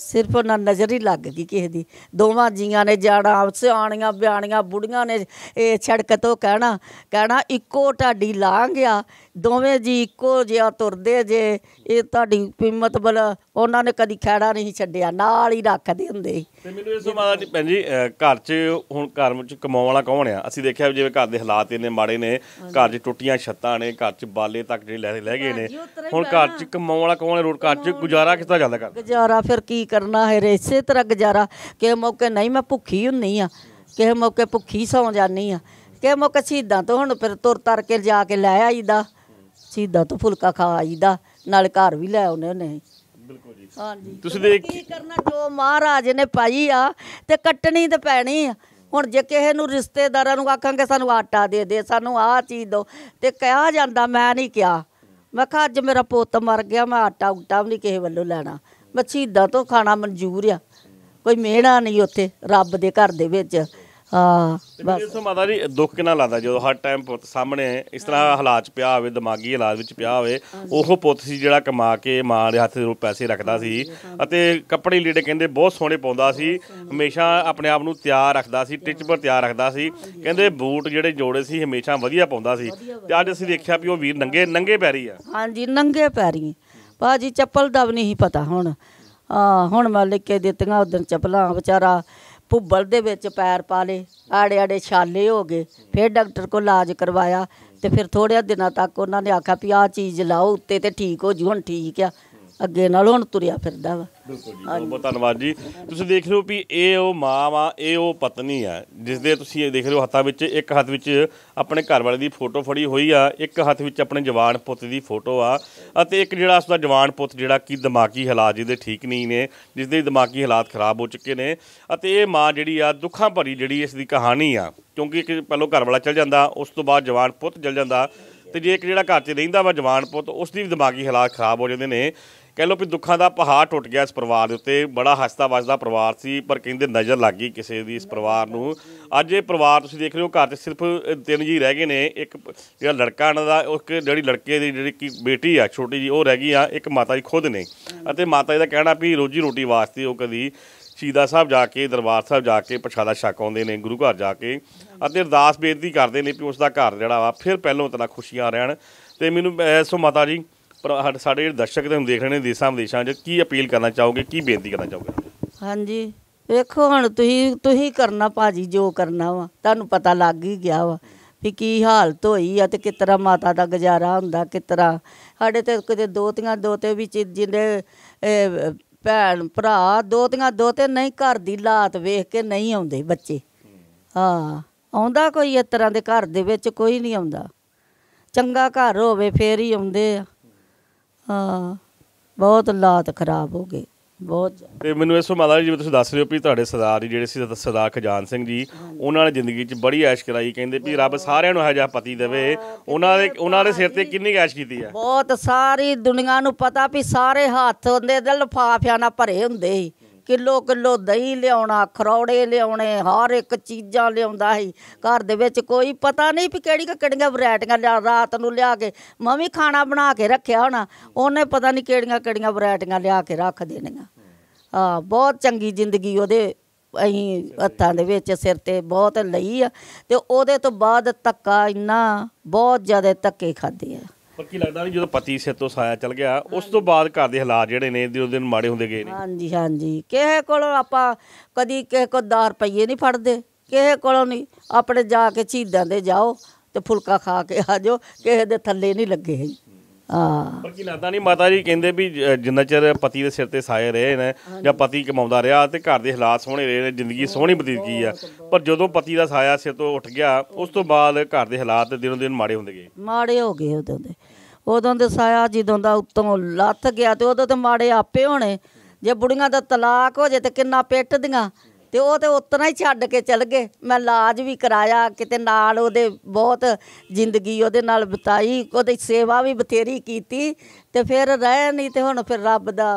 ਸਿਰਫ ਉਹਨਾਂ ਨਜ਼ਰ ਹੀ ਲੱਗ ਗਈ ਕਿਸੇ ਦੀ ਦੋਵਾਂ ਜੀਆਂ ਨੇ ਜਾਣਾ ਸਿਆਣੀਆਂ ਬਿਆਣੀਆਂ ਬੁੜੀਆਂ ਨੇ ਇਹ ਛੜਕ ਤੋਂ ਕਹਿਣਾ ਕਹਿਣਾ ਇੱਕੋ ਢਾਡੀ ਲਾਂਘ ਆ ਦੋਵੇਂ ਜੀ ਇੱਕੋ ਜਿਹਾ ਤੁਰਦੇ ਜੇ ਇਹ ਤੁਹਾਡੀ ਪਿੰਮਤ ਬਲ ਉਹਨਾਂ ਨੇ ਕਦੀ ਖੈੜਾ ਨਹੀਂ ਛੱਡਿਆ ਨਾਲ ਹੀ ਰੱਖਦੇ ਹੁੰਦੇ ਸੀ ਤੇ ਮੈਨੂੰ ਇਸ ਸਮਾਜ ਭੈਣ ਜੀ ਘਰ 'ਚ ਹੁਣ ਘਰ ਵਿੱਚ ਕਮਾਉਣ ਵਾਲਾ ਕੌਣ ਆ ਅਸੀਂ ਦੇਖਿਆ ਜਿਵੇਂ ਘਰ ਦੇ ਹਾਲਾਤ ਇੰਨੇ ਮਾੜੇ ਨੇ ਘਰ 'ਚ ਟੁੱਟੀਆਂ ਛੱਤਾਂ ਨੇ ਘਰ 'ਚ ਬਾਲੇ ਤੱਕ ਜਿਹੜੇ ਲੈ ਲੈ ਗਏ ਨੇ ਹੁਣ ਘਰ 'ਚ ਕਮਾਉਣ ਵਾਲਾ ਕੌਣ ਹੈ ਰੋਡ ਘਰ 'ਚ ਗੁਜ਼ਾਰਾ ਕਿੱਦਾਂ ਜਾਂਦਾ ਕਰ ਗੁਜ਼ਾਰਾ ਫਿਰ ਕੀ ਕਰਨਾ ਹੈ ਇਸੇ ਤਰ੍ਹਾਂ ਗੁਜ਼ਾਰਾ ਕਿ ਮੌਕੇ ਨਹੀਂ ਮੈਂ ਭੁੱਖੀ ਹੁੰਨੀ ਆ ਕਿ ਮੌਕੇ ਭੁੱਖੀ ਸੌਂ ਜਾਨੀ ਆ ਕਿ ਮੌਕੇ ਸਿੱਧਾਂ ਤੋਂ ਹੁਣ ਫਿਰ ਤੁਰ ਤਰ ਕੇ ਜਾ ਕੇ ਲੈ ਆਈਦਾ ਸਿੱਧਾਂ ਤੋਂ ਫੁਲਕਾ ਖਾ ਆਈਦਾ ਨਾਲ ਘਰ ਵੀ ਲੈ ਆਉਨੇ ਨੇ ਬਿਲਕੁਲ ਜੀ ਹਾਂਜੀ ਤੁਸੀਂ ਦੇਖ ਕੀ ਕਰਨਾ ਜੋ ਮਹਾਰਾਜ ਨੇ ਪਾਈ ਆ ਤੇ ਕੱਟਣੀ ਤੇ ਪੈਣੀ ਆ ਹੁਣ ਜੇ ਕਿਸੇ ਨੂੰ ਰਿਸ਼ਤੇਦਾਰਾਂ ਨੂੰ ਆਖਾਂਗੇ ਸਾਨੂੰ ਆਟਾ ਦੇ ਦੇ ਸਾਨੂੰ ਆਹ ਚੀਜ਼ ਦੋ ਤੇ ਕਿਹਾ ਜਾਂਦਾ ਮੈਂ ਨਹੀਂ ਕਿਹਾ ਮੈਂ ਕਿਹਾ ਅੱਜ ਮੇਰਾ ਪੁੱਤ ਮਰ ਗਿਆ ਮੈਂ ਆਟਾ ਉਟਾ ਵੀ ਨਹੀਂ ਕਿਸੇ ਵੱਲੋਂ ਲੈਣਾ ਮੱਛੀ ਇਦਾਂ ਤੋਂ ਖਾਣਾ ਮਨਜ਼ੂਰ ਆ ਕੋਈ ਮਿਹਣਾ ਨਹੀਂ ਉੱਥੇ ਰੱਬ ਦੇ ਘਰ ਦੇ ਵਿੱਚ ਹਾਂ ਬਸ ਤੋਂ ਮਾਤਾ ਜੀ ਦੁੱਖ ਕਿੰਨਾ ਲੱਗਦਾ ਜਦੋਂ ਹਰ ਟਾਈਮ ਪੁੱਤ ਸਾਹਮਣੇ ਇਸ ਤਰ੍ਹਾਂ ਹਾਲਾਤ 'ਚ ਪਿਆ ਹੋਵੇ ਦਿਮਾਗੀ ਹਾਲਾਤ ਵਿੱਚ ਪਿਆ ਹੋਵੇ ਉਹ ਪੁੱਤ ਸੀ ਜਿਹੜਾ ਕਮਾ ਕੇ ਮਾਂ ਦੇ ਹੱਥ ਰੋ ਪੈਸੇ ਰੱਖਦਾ ਸੀ ਅਤੇ ਕੱਪੜੇ ਲੀੜੇ ਕਹਿੰਦੇ ਬਹੁਤ ਸੋਹਣੇ ਪਾਉਂਦਾ ਸੀ ਹਮੇਸ਼ਾ ਆਪਣੇ ਆਪ ਨੂੰ ਤਿਆਰ ਰੱਖਦਾ ਸੀ ਟਿਚ ਪਰ ਤਿਆਰ ਰੱਖਦਾ ਸੀ ਕਹਿੰਦੇ ਬੂਟ ਜਿਹੜੇ ਜੋੜੇ ਸੀ ਹਮੇਸ਼ਾ ਵਧੀਆ ਪਾਉਂਦਾ ਸੀ ਤੇ ਅੱਜ ਅਸੀਂ ਦੇਖਿਆ ਵੀ ਉਹ ਵੀਰ ਨੰਗੇ ਨੰਗੇ ਪੈਰੀ ਆ ਹਾਂਜੀ ਨੰਗੇ ਪੈਰੀ ਬਾਜੀ ਚੱਪਲ ਦਾ ਵੀ ਨਹੀਂ ਪਤਾ ਹੁਣ ਆ ਹੁਣ ਮੈਂ ਕੇ ਦਿੱਤੀਆਂ ਉਦੋਂ ਚੱਪਲਾਂ ਵਿਚਾਰਾ ਭੁੱਬਲ ਦੇ ਵਿੱਚ ਪੈਰ ਪਾ ਲੇ ਆੜੇ ਆੜੇ ਛਾਲੇ ਹੋ ਗਏ ਫਿਰ ਡਾਕਟਰ ਕੋ ਇਲਾਜ ਕਰਵਾਇਆ ਤੇ ਫਿਰ ਥੋੜਿਆ ਦਿਨਾਂ ਤੱਕ ਉਹਨਾਂ ਨੇ ਆਖਿਆ ਵੀ ਆਹ ਚੀਜ਼ ਲਾਓ ਉੱਤੇ ਤੇ ਠੀਕ ਹੋ ਜੂ ਹੁਣ ਠੀਕ ਆ ਅੱਗੇ ਨਾਲ ਹੁਣ ਤੁਰਿਆ ਫਿਰਦਾ ਵਾ ਬਿਲਕੁਲ ਜੀ ਬਹੁਤ ਬਹੁਤ ਧੰਨਵਾਦ ਜੀ ਤੁਸੀਂ ਦੇਖ ਰਹੇ ਹੋ ਵੀ ਇਹ ਉਹ ਮਾਂ ਵਾ ਇਹ ਉਹ ਪਤਨੀ ਆ ਜਿਸ ਦੇ ਤੁਸੀਂ ਇਹ ਦੇਖ ਰਹੇ ਹੋ ਹੱਥਾਂ ਵਿੱਚ ਇੱਕ ਹੱਥ ਵਿੱਚ ਆਪਣੇ ਘਰ ਵਾਲੇ ਦੀ ਫੋਟੋ ਫੜੀ ਹੋਈ ਆ ਇੱਕ ਹੱਥ ਵਿੱਚ ਆਪਣੇ ਜਵਾਨ ਪੁੱਤ ਦੀ ਫੋਟੋ ਆ ਅਤੇ ਇੱਕ ਜਿਹੜਾ ਉਸ ਦਾ ਜਵਾਨ ਪੁੱਤ ਜਿਹੜਾ ਕੀ ਦਿਮਾਗੀ ਹਾਲਾਤ ਜਿਹਦੇ ਠੀਕ ਨਹੀਂ ਨੇ ਜਿਸ ਦੇ ਦਿਮਾਗੀ ਹਾਲਾਤ ਖਰਾਬ ਹੋ ਚੁੱਕੇ ਨੇ ਅਤੇ ਇਹ ਮਾਂ ਜਿਹੜੀ ਆ ਦੁੱਖਾਂ ਭਰੀ ਜਿਹੜੀ ਇਸ ਦੀ ਕਹਾਣੀ ਆ ਕਿਉਂਕਿ ਇੱਕ ਪਹਿਲੋਂ ਘਰ ਵਾਲਾ ਚਲ ਜਾਂਦਾ ਉਸ ਤੋਂ ਬਾਅਦ ਜਵਾਨ ਪੁੱਤ ਚਲ ਜਾਂਦਾ ਤੇ ਜੇ ਇੱਕ ਜਿਹੜਾ ਘਰ 'ਚ ਰਹਿੰਦਾ ਵਾ ਜਵਾਨ ਪੁੱਤ ਉਸ ਦੀ ਵੀ ਦਿਮਾਗੀ ਹਾਲਾਤ ਖਰਾਬ ਹੋ ਜਾਂਦੇ ਨੇ ਕਹਿ ਲੋ ਵੀ ਦੁੱਖਾਂ ਦਾ ਪਹਾੜ ਟੁੱਟ ਗਿਆ ਇਸ ਪਰਿਵਾਰ ਦੇ ਉੱਤੇ ਬੜਾ ਹੱਸਦਾ ਵਜਦਾ ਪਰਿਵਾਰ ਸੀ ਪਰ ਕਹਿੰਦੇ ਨਜ਼ਰ ਲੱਗ ਗਈ ਕਿਸੇ ਦੀ ਇਸ ਪਰਿਵਾਰ ਨੂੰ ਅੱਜ ਇਹ ਪਰਿਵਾਰ ਤੁਸੀਂ ਦੇਖ ਰਹੇ ਹੋ ਘਰ 'ਚ ਸਿਰਫ ਤਿੰਨ ਜੀ ਰਹਿ ਗਏ ਨੇ ਇੱਕ ਜਿਹੜਾ ਲੜਕਾ ਇਹਨਾਂ ਦਾ ਉਹ ਜਿਹੜੀ ਲੜਕੇ ਦੀ ਜਿਹੜੀ ਕੀ ਬੇਟੀ ਆ ਛੋਟੀ ਜੀ ਉਹ ਰਹਿ ਗਈ ਆ ਇੱਕ ਮਾਤਾ ਜੀ ਖੁਦ ਨੇ ਅਤੇ ਮਾਤਾ ਜੀ ਦਾ ਕਹਿਣਾ ਵੀ ਰੋਜੀ ਰੋਟੀ ਵਾਸਤੇ ਉਹ ਕਦੀ ਸ਼ੀਦਾ ਸਾਹਿਬ ਜਾ ਕੇ ਦਰਬਾਰ ਸਾਹਿਬ ਜਾ ਕੇ ਪਛਾਦਾ ਛਕ ਆਉਂਦੇ ਨੇ ਗੁਰੂ ਘਰ ਜਾ ਕੇ ਅਤੇ ਅਰਦਾਸ ਬੇਨਤੀ ਕਰਦੇ ਨੇ ਕਿ ਉਸ ਦਾ ਘਰ ਜਿਹੜਾ ਵਾ ਫਿਰ ਪਹਿਲੋਂ ਤਰ੍ਹਾਂ ਖੁਸ਼ੀਆਂ ਰਹਿਣ ਤੇ ਮੈਨੂੰ ਸੋ ਮਾਤਾ ਜੀ ਸਾਡੇ ਜਿਹੜੇ ਦਰਸ਼ਕ ਤੇ ਦੇਖ ਰਹੇ ਨੇ ਦੇਸਾਂ ਵਿਦੇਸ਼ਾਂ 'ਚ ਕੀ ਅਪੀਲ ਕਰਨਾ ਚਾਹੋਗੇ ਕੀ ਬੇਨਤੀ ਕਰਨਾ ਚਾਹੋਗੇ ਹਾਂਜੀ ਵੇਖੋ ਹੁਣ ਤੁਸੀਂ ਤੁਸੀਂ ਕਰਨਾ ਭਾਜੀ ਜੋ ਕਰਨਾ ਵਾ ਤੁਹਾਨੂੰ ਪਤਾ ਲੱਗ ਹੀ ਗਿਆ ਵਾ ਵੀ ਕੀ ਹਾਲਤ ਹੋਈ ਆ ਤੇ ਕਿਤਰਾ ਮਾਤਾ ਦਾ ਗੁਜ਼ਾਰਾ ਹੁੰਦਾ ਕਿਤਰਾ ਸਾਡੇ ਤੇ ਕਿਤੇ ਦੋਤੀਆਂ ਦੋਤੇ ਵਿੱਚ ਜਿੰਦੇ ਭੈਣ ਭਰਾ ਦੋਤੀਆਂ ਦੋਤੇ ਨਹੀਂ ਘਰ ਦੀ ਲਾਤ ਵੇਖ ਕੇ ਨਹੀਂ ਆਉਂਦੇ ਬੱਚੇ ਹਾਂ ਆਉਂਦਾ ਕੋਈ ਇਸ ਤਰ੍ਹਾਂ ਦੇ ਘਰ ਦੇ ਵਿੱਚ ਕੋਈ ਨਹੀਂ ਆਉਂਦਾ ਚੰਗਾ ਘਰ ਹੋਵੇ ਫੇਰ ਹੀ ਆਉਂਦੇ ਆ ਹਾਂ ਬਹੁਤ ਲਾਤ ਖਰਾਬ ਹੋ ਗਏ ਬਹੁਤ ਤੇ ਮੈਨੂੰ ਇਸ ਤੋਂ ਜੀ ਜਿਵੇਂ ਤੁਸੀਂ ਦੱਸ ਰਹੇ ਹੋ ਵੀ ਤੁਹਾਡੇ ਸਰਦਾਰ ਜੀ ਜਿਹੜੇ ਸੀ ਸਰਦਾਰ ਖਜਾਨ ਸਿੰਘ ਜੀ ਉਹਨਾਂ ਨੇ ਜ਼ਿੰਦਗੀ 'ਚ ਬੜੀ ਐਸ਼ ਕਰਾਈ ਕਹਿੰਦੇ ਵੀ ਰੱਬ ਸਾਰਿਆਂ ਨੂੰ ਇਹੋ ਜਿਹਾ ਪਤੀ ਦੇਵੇ ਉਹਨਾਂ ਦੇ ਉਹਨਾਂ ਦੇ ਸਿਰ ਤੇ ਕਿੰਨੀ ਐਸ਼ ਕੀਤੀ ਆ ਬਹੁਤ ਸਾਰੀ ਦੁਨੀਆ ਨੂੰ ਪਤਾ ਵੀ ਸਾਰੇ ਹੱਥ ਹੁੰਦੇ ਦਿਲ ਫਾਫਿਆਂ ਨਾਲ ਭਰੇ ਹੁੰਦੇ ਸੀ ਕਿਲੋ ਕਿਲੋ ਦਹੀਂ ਲਿਆਉਣਾ ਖਰੋੜੇ ਲਿਆਉਣੇ ਹਰ ਇੱਕ ਚੀਜ਼ਾਂ ਲਿਆਉਂਦਾ ਸੀ ਘਰ ਦੇ ਵਿੱਚ ਕੋਈ ਪਤਾ ਨਹੀਂ ਵੀ ਕਿਹੜੀ ਕਿਹੜੀਆਂ ਵੈਰਾਈਟੀਆਂ ਲਿਆ ਰਾਤ ਨੂੰ ਲਿਆ ਕੇ ਮੈਂ ਵੀ ਖਾਣਾ ਬਣਾ ਕੇ ਰੱਖਿਆ ਹੋਣਾ ਉਹਨੇ ਪਤਾ ਨਹੀਂ ਕਿਹੜੀਆਂ ਕਿਹੜੀਆਂ ਵੈਰਾਈਟੀਆਂ ਲਿਆ ਕੇ ਰੱਖ ਦੇਣੀਆਂ ਹਾਂ ਬਹੁਤ ਚੰਗੀ ਜ਼ਿੰਦਗੀ ਉਹਦੇ ਅਸੀਂ ਹੱਥਾਂ ਦੇ ਵਿੱਚ ਸਿਰ ਤੇ ਬਹੁਤ ਲਈ ਆ ਤੇ ਉਹਦੇ ਤੋਂ ਬਾਅਦ ਤੱਕਾ ਇੰਨਾ ਬਹੁਤ ਜ਼ਿਆਦਾ ਤੱਕੇ ਖਾਦੇ ਆ ਪੱਕੀ ਲੱਗਦਾ ਵੀ ਜਦੋਂ ਪਤੀ ਸਿਰ ਤੋਂ ਸਾਇਆ ਚਲ ਗਿਆ ਉਸ ਤੋਂ ਬਾਅਦ ਘਰ ਦੇ ਹਾਲਾਤ ਜਿਹੜੇ ਨੇ ਦਿਨੋ ਦਿਨ ਮਾੜੇ ਹੁੰਦੇ ਗਏ ਨੇ ਹਾਂਜੀ ਹਾਂਜੀ ਕਿਸੇ ਕੋਲੋਂ ਆਪਾਂ ਕਦੀ ਕਿਸੇ ਕੋਲ 10 ਰੁਪਏ ਨਹੀਂ ਫੜਦੇ ਕਿਸੇ ਕੋਲੋਂ ਨਹੀਂ ਆਪਣੇ ਜਾ ਕੇ ਸ਼ਹੀਦਾਂ ਦੇ ਜਾਓ ਤੇ ਫੁਲਕਾ ਖਾ ਕੇ ਆ ਜਾਓ ਕਿਸੇ ਦੇ ਥੱਲੇ ਨਹੀਂ ਲੱਗੇ ਹਾਂ ਪਰ ਕੀ ਲੱਗਦਾ ਨਹੀਂ ਮਾਤਾ ਜੀ ਕਹਿੰਦੇ ਵੀ ਜਿੰਨਾ ਚਿਰ ਪਤੀ ਦੇ ਸਿਰ ਤੇ ਸਾਏ ਰਹੇ ਨੇ ਜਾਂ ਪਤੀ ਕਮਾਉਂਦਾ ਰਿਹਾ ਤੇ ਘਰ ਦੇ ਹਾਲਾਤ ਸੋਹਣੇ ਰਹੇ ਨੇ ਜ਼ਿੰਦਗੀ ਸੋਹਣੀ ਬਤੀਤ ਕੀ ਆ ਪਰ ਜਦੋਂ ਪਤੀ ਦਾ ਸਾਇਆ ਸਿਰ ਤੋਂ ਉੱਠ ਗਿਆ ਉਸ ਤੋਂ ਬਾਅਦ ਘਰ ਦੇ ਹਾਲਾਤ ਦਿਨੋਂ ਦਿਨ ਮਾੜੇ ਹੁੰਦੇ ਗਏ ਮਾੜੇ ਹੋ ਗਏ ਉਦੋਂ ਦੇ ਉਦੋਂ ਦੇ ਸਾਇਆ ਜਦੋਂ ਦਾ ਉੱਤੋਂ ਲੱਥ ਗਿਆ ਤੇ ਉਦੋਂ ਤੇ ਮਾੜੇ ਆਪੇ ਹੋਣੇ ਜੇ ਬੁੜੀਆਂ ਦਾ ਤਲਾਕ ਹੋ ਜੇ ਤੇ ਕਿੰਨਾ ਪਿੱਟਦੀਆਂ ਤੇ ਉਹ ਤੇ ਉਤਨਾ ਹੀ ਛੱਡ ਕੇ ਚਲ ਗਏ ਮੈਂ ਇਲਾਜ ਵੀ ਕਰਾਇਆ ਕਿਤੇ ਨਾਲ ਉਹਦੇ ਬਹੁਤ ਜ਼ਿੰਦਗੀ ਉਹਦੇ ਨਾਲ ਬਿਤਾਈ ਉਹਦੀ ਸੇਵਾ ਵੀ ਬਥੇਰੀ ਕੀਤੀ ਤੇ ਫਿਰ ਰਹਿ ਨਹੀਂ ਤੇ ਹੁਣ ਫਿਰ ਰੱਬ ਦਾ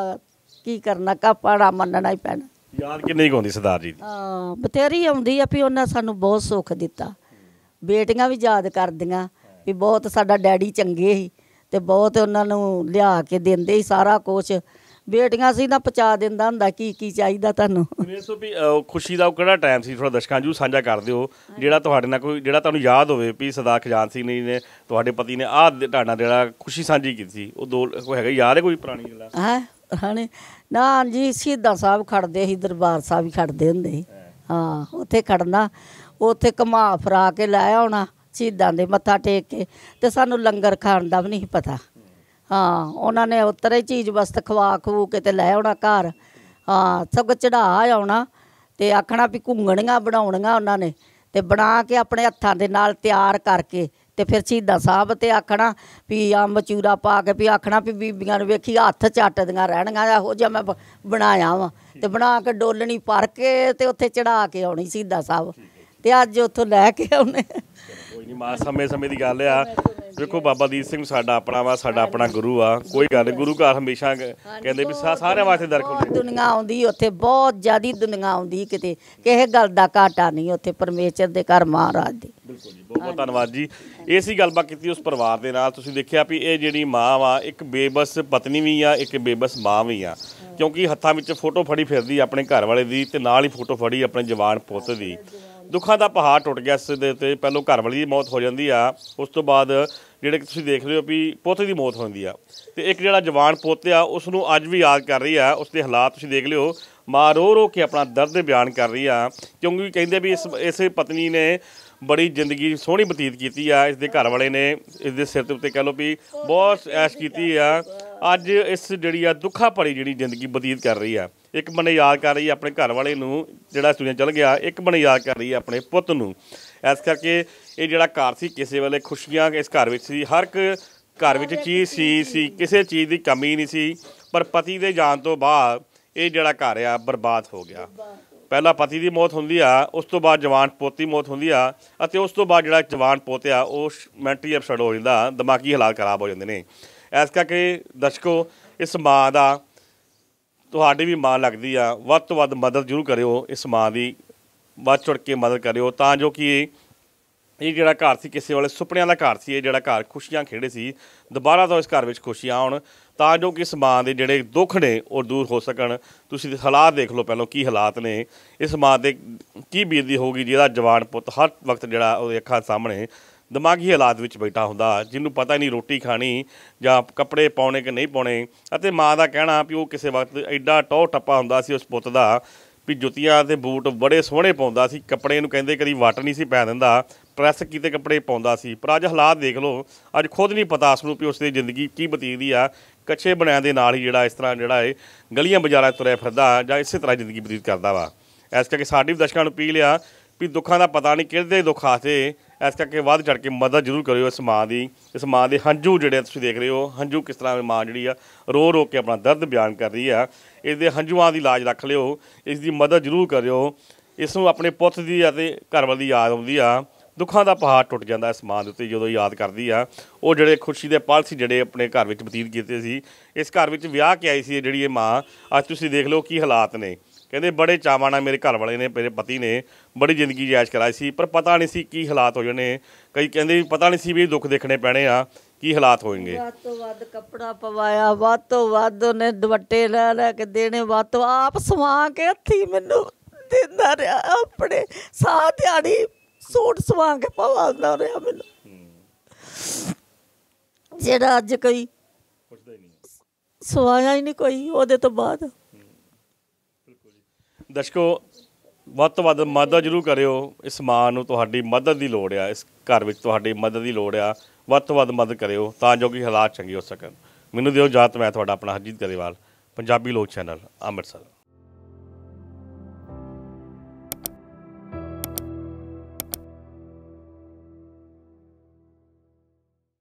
ਕੀ ਕਰਨਾ ਕਾਪੜਾ ਮੰਨਣਾ ਹੀ ਪੈਣਾ ਯਾਦ ਕਿੰਨੀ ਗਾਉਂਦੀ ਸਰਦਾਰ ਜੀ ਦੀ ਹਾਂ ਬਥੇਰੀ ਆਉਂਦੀ ਆ ਵੀ ਉਹਨਾਂ ਸਾਨੂੰ ਬਹੁਤ ਸੁੱਖ ਦਿੱਤਾ ਬੇਟੀਆਂ ਵੀ ਯਾਦ ਕਰਦੀਆਂ ਵੀ ਬਹੁਤ ਸਾਡਾ ਡੈਡੀ ਚੰਗੇ ਸੀ ਤੇ ਬਹੁਤ ਉਹਨਾਂ ਨੂੰ ਲਿਆ ਕੇ ਦਿੰਦੇ ਸਾਰਾ ਕੁਝ ਬੇਟੀਆਂ ਸੀ ਤਾਂ ਪਚਾ ਦਿੰਦਾ ਹੁੰਦਾ ਕੀ ਕੀ ਚਾਹੀਦਾ ਤੁਹਾਨੂੰ ਮੇਸੋ ਵੀ ਖੁਸ਼ੀ ਦਾ ਉਹ ਕਿਹੜਾ ਟਾਈਮ ਸੀ ਥੋੜਾ ਦਸ਼ਕਾਂ ਜੂ ਸਾਂਝਾ ਕਰ ਦਿਓ ਜਿਹੜਾ ਤੁਹਾਡੇ ਨਾਲ ਕੋਈ ਜਿਹੜਾ ਤੁਹਾਨੂੰ ਯਾਦ ਹੋਵੇ ਵੀ ਸਦਾ ਖਜਾਨ ਸਿੰਘ ਨੇ ਤੁਹਾਡੇ ਪਤੀ ਨੇ ਆਹ ਢਾਣਾ ਜਿਹੜਾ ਖੁਸ਼ੀ ਸਾਂਝੀ ਕੀਤੀ ਸੀ ਉਹ ਦੋ ਕੋਈ ਹੈਗਾ ਯਾਦ ਹੈ ਕੋਈ ਪੁਰਾਣੀ ਗੱਲ ਹੈ ਹਾਂ ਨਾ ਜੀ ਸਿੱਧਾ ਸਾਹਿਬ ਖੜਦੇ ਸੀ ਦਰਬਾਰ ਸਾਹਿਬ ਹੀ ਖੜਦੇ ਹੁੰਦੇ ਸੀ ਹਾਂ ਉੱਥੇ ਖੜਨਾ ਉੱਥੇ ਕਮਾ ਫਰਾ ਕੇ ਲੈ ਆਉਣਾ ਸ਼ਹੀਦਾਂ ਦੇ ਮੱਥਾ ਟੇਕ ਕੇ ਤੇ ਸਾਨੂੰ ਲੰਗਰ ਖਾਣ ਦਾ ਵੀ ਨਹੀਂ ਪਤਾ ਹਾਂ ਉਹਨਾਂ ਨੇ ਉਤਰੇ ਚੀਜ਼ ਬਸਤ ਖਵਾ ਖੂ ਕੇ ਤੇ ਲੈ ਆਉਣਾ ਘਰ ਹਾਂ ਸਭ ਚੜਾ ਆਉਣਾ ਤੇ ਆਖਣਾ ਵੀ ਘੁੰਗਣੀਆਂ ਬਣਾਉਣੀਆਂ ਉਹਨਾਂ ਨੇ ਤੇ ਬਣਾ ਕੇ ਆਪਣੇ ਹੱਥਾਂ ਦੇ ਨਾਲ ਤਿਆਰ ਕਰਕੇ ਤੇ ਫਿਰ ਸੀਦਾ ਸਾਹਿਬ ਤੇ ਆਖਣਾ ਵੀ ਅੰਬ ਚੂਰਾ ਪਾ ਕੇ ਵੀ ਆਖਣਾ ਵੀ ਬੀਬੀਆਂ ਨੂੰ ਵੇਖੀ ਹੱਥ ਚਾਟਦੀਆਂ ਰਹਿਣੀਆਂ ਇਹੋ ਜਿਹਾ ਮੈਂ ਬਣਾਇਆ ਵਾਂ ਤੇ ਬਣਾ ਕੇ ਡੋਲਣੀ ਪਰ ਕੇ ਤੇ ਉੱਥੇ ਚੜਾ ਕੇ ਆਉਣੀ ਸੀਦਾ ਸਾਹਿਬ ਤੇ ਅੱਜ ਉੱਥੋਂ ਲੈ ਕੇ ਆਉਣੇ ਕੋਈ ਨਹੀਂ ਮਾ ਸਮੇਂ ਸਮੇਂ ਦੀ ਗੱਲ ਆ ਦੇਖੋ ਬਾਬਾ ਦੀਪ ਸਿੰਘ ਸਾਡਾ ਆਪਣਾ ਵਾ ਸਾਡਾ ਆਪਣਾ ਗੁਰੂ ਆ ਕੋਈ ਗੱਲ ਗੁਰੂ ਘਰ ਹਮੇਸ਼ਾ ਕਹਿੰਦੇ ਵੀ ਸਾਰਿਆਂ ਵਾਸਤੇ ਦਰ ਖੁੱਲੇ ਦੁਨੀਆ ਆਉਂਦੀ ਉੱਥੇ ਬਹੁਤ ਜ਼ਿਆਦੀ ਦੁਨੀਆ ਆਉਂਦੀ ਕਿਤੇ ਕਿਸੇ ਗੱਲ ਦਾ ਘਾਟਾ ਨਹੀਂ ਉੱਥੇ ਪਰਮੇਸ਼ਰ ਦੇ ਘਰ ਮਹਾਰਾਜ ਦੇ ਬਿਲਕੁਲ ਜੀ ਬਹੁਤ ਬਹੁਤ ਧੰਨਵਾਦ ਜੀ ਇਹ ਸੀ ਗੱਲਬਾਤ ਕੀਤੀ ਉਸ ਪਰਿਵਾਰ ਦੇ ਨਾਲ ਤੁਸੀਂ ਦੇਖਿਆ ਵੀ ਇਹ ਜਿਹੜੀ ਮਾਂ ਵਾ ਇੱਕ ਬੇਬਸ ਪਤਨੀ ਵੀ ਆ ਇੱਕ ਬੇਬਸ ਮਾਂ ਵੀ ਆ ਕਿਉਂਕਿ ਹੱਥਾਂ ਵਿੱਚ ਫੋਟੋ ਫੜੀ ਫਿਰਦੀ ਆਪਣੇ ਘਰ ਵਾਲੇ ਦੀ ਤੇ ਨਾਲ ਹੀ ਫੋਟੋ ਫੜੀ ਆਪਣੇ ਜਵਾਨ ਪੁੱਤ ਦੀ ਦੁੱਖਾਂ ਦਾ ਪਹਾੜ ਟੁੱਟ ਗਿਆ ਇਸ ਦੇ ਉੱਤੇ ਪਹਿਲੋਂ ਘਰ ਵਾਲੀ ਦੀ ਮੌਤ ਹੋ ਜਾਂਦੀ ਆ ਉਸ ਤੋਂ ਬਾਅਦ ਜਿਹੜੇ ਤੁਸੀਂ ਦੇਖ ਰਹੇ ਹੋ ਵੀ ਪੋਤੇ ਦੀ ਮੌਤ ਹੁੰਦੀ ਆ ਤੇ ਇੱਕ ਜਿਹੜਾ ਜਵਾਨ ਪੋਤੇ ਆ ਉਸ ਨੂੰ ਅੱਜ ਵੀ ਯਾਦ ਕਰ ਰਹੀ ਆ ਉਸ ਦੇ ਹਾਲਾਤ ਤੁਸੀਂ ਦੇਖ ਲਿਓ ਮਾਂ ਰੋ ਰੋ ਕੇ ਆਪਣਾ ਦਰਦ ਬਿਆਨ ਕਰ ਰਹੀ ਆ ਕਿਉਂਕਿ ਕਹਿੰਦੇ ਵੀ ਇਸ ਇਸੇ ਪਤਨੀ ਨੇ ਬੜੀ ਜ਼ਿੰਦਗੀ ਸੋਹਣੀ ਬਤੀਤ ਕੀਤੀ ਆ ਇਸ ਦੇ ਘਰ ਵਾਲੇ ਨੇ ਇਸ ਦੇ ਸਿਰ ਤੇ ਉੱਤੇ ਕਹ ਲੋ ਵੀ ਬਹੁਤ ਐਸ਼ ਕੀਤੀ ਆ ਅੱਜ ਇਸ ਜਿਹੜੀ ਆ ਦੁੱਖਾ ਭਰੀ ਜਿਹੜੀ ਜ਼ਿੰਦਗੀ ਬਤੀਤ ਕਰ ਰਹੀ ਆ ਇੱਕ ਬੰਨੇ ਯਾਦ ਕਰ ਰਹੀ ਆਪਣੇ ਘਰ ਵਾਲੇ ਨੂੰ ਜਿਹੜਾ ਸੁਣਿਆ ਚਲ ਗਿਆ ਇੱਕ ਬੰਨੇ ਯਾਦ ਕਰ ਰਹੀ ਆਪਣੇ ਪੁੱਤ ਨੂੰ ਇਸ ਕਰਕੇ ਇਹ ਜਿਹੜਾ ਘਰ ਸੀ ਕਿਸੇ ਵੇਲੇ ਖੁਸ਼ੀਆਂ ਇਸ ਘਰ ਵਿੱਚ ਸੀ ਹਰ ਇੱਕ ਘਰ ਵਿੱਚ ਚੀਜ਼ ਸੀ ਸੀ ਕਿਸੇ ਚੀਜ਼ ਦੀ ਕਮੀ ਨਹੀਂ ਸੀ ਪਰ ਪਤੀ ਦੇ ਜਾਣ ਤੋਂ ਬਾਅਦ ਇਹ ਜਿਹੜਾ ਘਰ ਆ ਬਰਬਾਦ ਹੋ ਗਿਆ ਪਹਿਲਾ ਪਤੀ ਦੀ ਮੌਤ ਹੁੰਦੀ ਆ ਉਸ ਤੋਂ ਬਾਅਦ ਜਵਾਨ ਪੋਤੀ ਦੀ ਮੌਤ ਹੁੰਦੀ ਆ ਅਤੇ ਉਸ ਤੋਂ ਬਾਅਦ ਜਿਹੜਾ ਜਵਾਨ ਪੋਤਿਆ ਆ ਉਹ ਮੈਂਟਲੀ ਅਪਸੈਟ ਹੋ ਜਾਂਦਾ ਦਿਮਾਗੀ ਹਾਲਾਤ ਖਰਾਬ ਹੋ ਜਾਂਦੇ ਨੇ ਇਸ ਕਰਕੇ ਦਰਸ਼ਕੋ ਇਸ ਮਾਂ ਦਾ ਤੁਹਾਡੀ ਵੀ ਮਾਂ ਲੱਗਦੀ ਆ ਵੱਧ ਤੋਂ ਵੱਧ ਮਦਦ ਜ਼ਰੂਰ ਕਰਿਓ ਇਸ ਮਾਂ ਦੀ ਵੱਧ ਚੜ ਕੇ ਮਦਦ ਕਰਿਓ ਤਾਂ ਜੋ ਕਿ ਇਹ ਜਿਹੜਾ ਘਰ ਸੀ ਕਿਸੇ ਵਾਲੇ ਸੁਪਨਿਆਂ ਦਾ ਘਰ ਸੀ ਇਹ ਜਿਹੜਾ ਘਰ ਖੁਸ਼ੀਆਂ ਖੇੜੇ ਸੀ ਦੁਬਾਰਾ ਤੋਂ ਇਸ ਘਰ ਵਿੱਚ ਖੁਸ਼ੀਆਂ ਆਉਣ ਤਾਂ ਜੋ ਕਿ ਇਸ ਮਾਂ ਦੇ ਜਿਹੜੇ ਦੁੱਖ ਨੇ ਉਹ ਦੂਰ ਹੋ ਸਕਣ ਤੁਸੀਂ ਹਾਲਾਤ ਦੇਖ ਲਓ ਪਹਿਲਾਂ ਕੀ ਹਾਲਾਤ ਨੇ ਇਸ ਮਾਂ ਦੇ ਕੀ ਬੀਤਦੀ ਹੋਊਗੀ ਜਿਹਦਾ ਜਵਾਨ ਪੁੱਤ ਹਰ ਵਕਤ ਜਿਹੜਾ ਉਹ ਅੱਖਾਂ ਸਾਹਮਣੇ ਦਿਮਾਗੀ ਹਾਲਾਤ ਵਿੱਚ ਬੈਠਾ ਹੁੰਦਾ ਜਿਹਨੂੰ ਪਤਾ ਨਹੀਂ ਰੋਟੀ ਖਾਣੀ ਜਾਂ ਕੱਪੜੇ ਪਾਉਣੇ ਕਿ ਨਹੀਂ ਪਾਉਣੇ ਅਤੇ ਮਾਂ ਦਾ ਕਹਿਣਾ ਵੀ ਉਹ ਕਿਸੇ ਵਕਤ ਐਡਾ ਟੋ ਟੱਪਾ ਹੁੰਦਾ ਸੀ ਉਸ ਪੁੱਤ ਦਾ ਵੀ ਜੁੱਤੀਆਂ ਤੇ ਬੂਟ ਬੜੇ ਸੋਹਣੇ ਪਾਉਂਦਾ ਸੀ ਕੱਪੜੇ ਨੂੰ ਕਹਿੰਦੇ ਕਦੀ ਵਟ ਨਹੀਂ ਸੀ ਪੈ ਦਿੰਦਾ ਪ੍ਰੈਸ ਕੀਤੇ ਕੱਪੜੇ ਪਾਉਂਦਾ ਸੀ ਪਰ ਅੱਜ ਹਾਲਾਤ ਦੇਖ ਲਓ ਅੱਜ ਖੁਦ ਨਹੀਂ ਪਤਾ ਉਸ ਨੂੰ ਵੀ ਉਸ ਦੀ ਜ਼ਿੰਦਗੀ ਕੀ ਬਤੀਦੀ ਆ ਕੱਚੇ ਬਣਿਆਂ ਦੇ ਨਾਲ ਹੀ ਜਿਹੜਾ ਇਸ ਤਰ੍ਹਾਂ ਜਿਹੜਾ ਏ ਗਲੀਆਂ ਬਾਜ਼ਾਰਾਂ ਤੁਰਿਆ ਫਿਰਦਾ ਜਾਂ ਇਸੇ ਤਰ੍ਹਾਂ ਜ਼ਿੰਦਗੀ ਬਤੀਤ ਕਰਦਾ ਵਾ ਐਸ ਕਰਕੇ ਸਾਡੀ ਵੀ ਦਸ਼ਕਾਂ ਨੂੰ ਪੀ ਲਿਆ ਵੀ ਦੁੱਖਾਂ ਦਾ ਪਤਾ ਨਹੀਂ ਕਿਹਦੇ ਦੁੱਖ ਤੇ ਇਸ ਕਰਕੇ ਵੱਧ ਚੜ ਕੇ ਮਦਦ ਜ਼ਰੂਰ ਕਰਿਓ ਇਸ ਮਾਂ ਦੀ ਇਸ ਮਾਂ ਦੇ ਹੰਝੂ ਜਿਹੜੇ ਤੁਸੀਂ ਦੇਖ ਰਹੇ ਹੋ ਹੰਝੂ ਕਿਸ ਤਰ੍ਹਾਂ ਮਾਂ ਜਿਹੜੀ ਆ ਰੋ ਰੋ ਕੇ ਆਪਣਾ ਦਰਦ ਬਿਆਨ ਕਰ ਰਹੀ ਆ ਇਸ ਦੇ ਹੰਝੂਆਂ ਦੀ ਇਲਾਜ ਰੱਖ ਲਿਓ ਇਸ ਦੀ ਮਦਦ ਜ਼ਰੂਰ ਕਰਿਓ ਇਸ ਨੂੰ ਆਪਣੇ ਪੁੱਤ ਦੀ ਅਤੇ ਵਾਲ ਦੀ ਯਾਦ ਆਉਂਦੀ ਆ ਦੁੱਖਾਂ ਦਾ ਪਹਾੜ ਟੁੱਟ ਜਾਂਦਾ ਇਸ ਮਾਂ ਦੇ ਉੱਤੇ ਜਦੋਂ ਯਾਦ ਕਰਦੀ ਆ ਉਹ ਜਿਹੜੇ ਖੁਸ਼ੀ ਦੇ ਪਲ ਸੀ ਜਿਹੜੇ ਆਪਣੇ ਘਰ ਵਿੱਚ ਬਤੀਤ ਕੀਤੇ ਸੀ ਇਸ ਘਰ ਵਿੱਚ ਵਿਆਹ ਕੇ ਆਈ ਸੀ ਜਿਹੜੀ ਇਹ ਮਾਂ ਅੱਜ ਤੁਸੀਂ ਦੇਖ ਲਓ ਕੀ ਹਾਲਾਤ ਨੇ ਕਹਿੰਦੇ ਬੜੇ ਚਾਵਾਂ ਨਾਲ ਮੇਰੇ ਘਰ ਵਾਲੇ ਨੇ ਮੇਰੇ ਪਤੀ ਨੇ ਬੜੀ ਜ਼ਿੰਦਗੀ ਜਿਆਸ਼ ਕਰਾਈ ਸੀ ਪਰ ਪਤਾ ਨਹੀਂ ਸੀ ਕੀ ਹਾਲਾਤ ਹੋ ਜਾਣੇ ਕਈ ਕਹਿੰਦੇ ਪਤਾ ਨਹੀਂ ਸੀ ਵੀ ਦੁੱਖ ਦੇਖਣੇ ਪੈਣੇ ਆ ਕੀ ਹਾਲਾਤ ਹੋਣਗੇ ਵੱਧ ਤੋਂ ਵੱਧ ਕੱਪੜਾ ਪਵਾਇਆ ਵੱਧ ਤੋਂ ਵੱਧ ਉਹਨੇ ਦੁਪੱਟੇ ਲੈ ਲੈ ਕੇ ਦੇਣੇ ਵੱਧ ਤੋਂ ਆਪ ਸਵਾ ਕੇ ਹੱਥੀ ਮੈਨੂੰ ਦਿੰਦਾ ਰਿਹਾ ਆਪਣੇ ਸਾਹ ਦਿਹਾੜੀ ਸੂਟ ਸਵਾ ਕੇ ਪਵਾਉਂਦਾ ਰਿਹਾ ਮੈਨੂੰ ਜਿਹੜਾ ਅੱਜ ਕੋਈ ਪੁੱਛਦਾ ਹੀ ਨਹੀਂ ਸਵਾਇਆ ਹੀ ਨਹੀਂ ਕੋਈ ਉਹਦੇ ਤੋਂ ਬਾਅਦ ਦਰਸ਼ਕੋ ਵੱਧ ਤੋਂ ਵੱਧ ਮਦਦ ਜ਼ਰੂਰ ਕਰਿਓ ਇਸ ਮਾਂ ਨੂੰ ਤੁਹਾਡੀ ਮਦਦ ਦੀ ਲੋੜ ਆ ਇਸ ਘਰ ਵਿੱਚ ਤੁਹਾਡੀ ਮਦਦ ਦੀ ਲੋੜ ਆ ਵੱਧ ਤੋਂ ਵੱਧ ਮਦਦ ਕਰਿਓ ਤਾਂ ਜੋ ਕਿ ਹਾਲਾਤ ਚੰਗੇ ਹੋ ਸਕਣ ਮੈਨੂੰ ਦਿਓ ਜਾਤ ਮੈਂ ਤੁਹਾਡਾ ਆਪਣਾ ਹਰਜੀਤ ਗਰੇਵਾਲ ਪੰਜਾਬੀ ਲੋਕ ਚੈਨਲ ਅੰਮ੍ਰਿਤਸਰ